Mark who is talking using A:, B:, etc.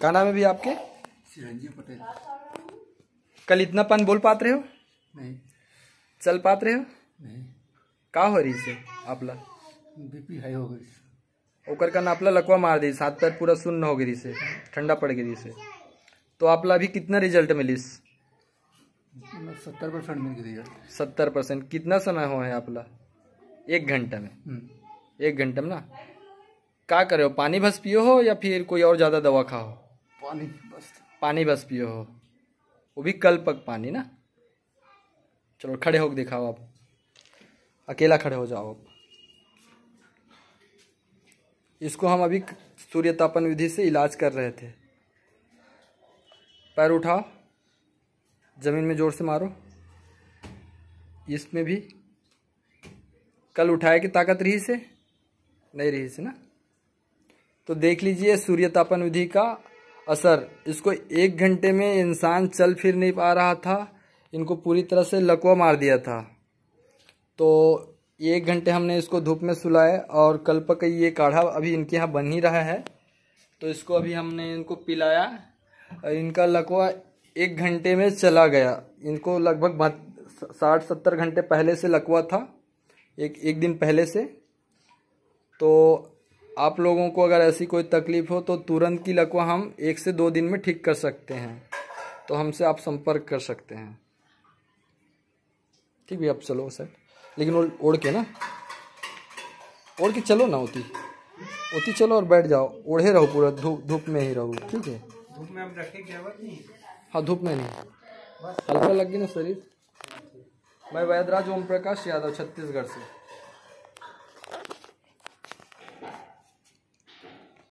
A: क्या नाम है भैया आपके पटेल कल इतना पान बोल पाते रहे हो नहीं चल पाते रहे हो नहीं का हो रही इसे आपला बीपी हाई हो गई ओकर का नापला लकवा मार दी सात पैर पूरा सुन्न हो गई इसे ठंडा पड़ गई इसे तो आपला अभी कितना रिजल्ट मिली सत्तर परसेंट मिल गई सत्तर परसेंट कितना समय हो है आपला एक घंटे में हम्म। एक घंटे में ना का करे हो पानी भस पियो हो या फिर कोई और ज़्यादा दवा खाओ पानी बस पानी बस पियो हो वो भी कल पक पानी ना चलो खड़े होकर दिखाओ आप अकेला खड़े हो जाओ आप इसको हम अभी तापन विधि से इलाज कर रहे थे पैर उठाओ ज़मीन में ज़ोर से मारो इसमें भी कल उठाए की ताकत रही से नहीं रही से ना तो देख लीजिए सूर्यतापन विधि का असर इसको एक घंटे में इंसान चल फिर नहीं पा रहा था इनको पूरी तरह से लकवा मार दिया था तो एक घंटे हमने इसको धूप में सुलाए और कल्प का ये काढ़ा अभी इनके यहाँ बन ही रहा है तो इसको अभी हमने इनको पिलाया और इनका लकवा एक घंटे में चला गया इनको लगभग साठ सत्तर घंटे पहले से लकवा था एक एक दिन पहले से तो आप लोगों को अगर ऐसी कोई तकलीफ़ हो तो तुरंत की लकवा हम एक से दो दिन में ठीक कर सकते हैं तो हमसे आप संपर्क कर सकते हैं ठीक भैया आप चलो सर लेकिन ओढ़ के ना ओढ़ के चलो ना होती होती चलो और बैठ जाओ ओढ़े रहो पूरा धूप धूप में ही रहो ठीक है धूप में नहीं हाँ धूप में नहीं हल्का लग गई ना शरीर मैं वैदराज ओम प्रकाश यादव छत्तीसगढ़ से